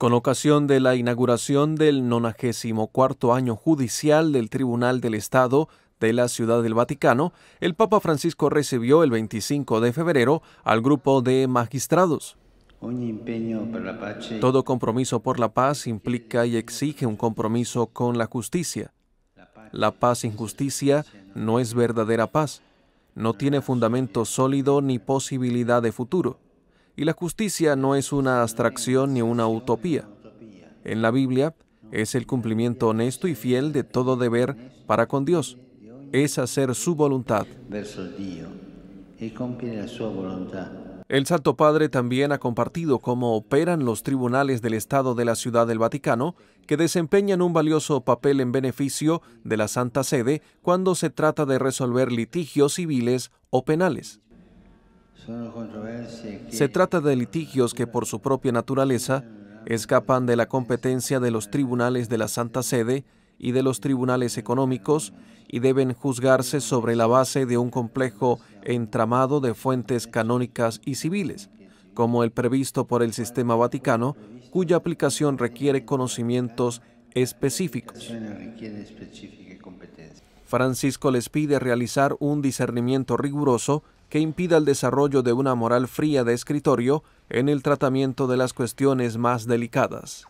Con ocasión de la inauguración del 94 año judicial del Tribunal del Estado de la Ciudad del Vaticano, el Papa Francisco recibió el 25 de febrero al grupo de magistrados. Todo compromiso por la paz implica y exige un compromiso con la justicia. La paz sin justicia no es verdadera paz, no tiene fundamento sólido ni posibilidad de futuro. Y la justicia no es una abstracción ni una utopía. En la Biblia es el cumplimiento honesto y fiel de todo deber para con Dios. Es hacer su voluntad. El Santo Padre también ha compartido cómo operan los tribunales del Estado de la Ciudad del Vaticano, que desempeñan un valioso papel en beneficio de la Santa Sede cuando se trata de resolver litigios civiles o penales. Se trata de litigios que por su propia naturaleza escapan de la competencia de los tribunales de la Santa Sede y de los tribunales económicos y deben juzgarse sobre la base de un complejo entramado de fuentes canónicas y civiles, como el previsto por el sistema vaticano, cuya aplicación requiere conocimientos específicos. Francisco les pide realizar un discernimiento riguroso que impida el desarrollo de una moral fría de escritorio en el tratamiento de las cuestiones más delicadas.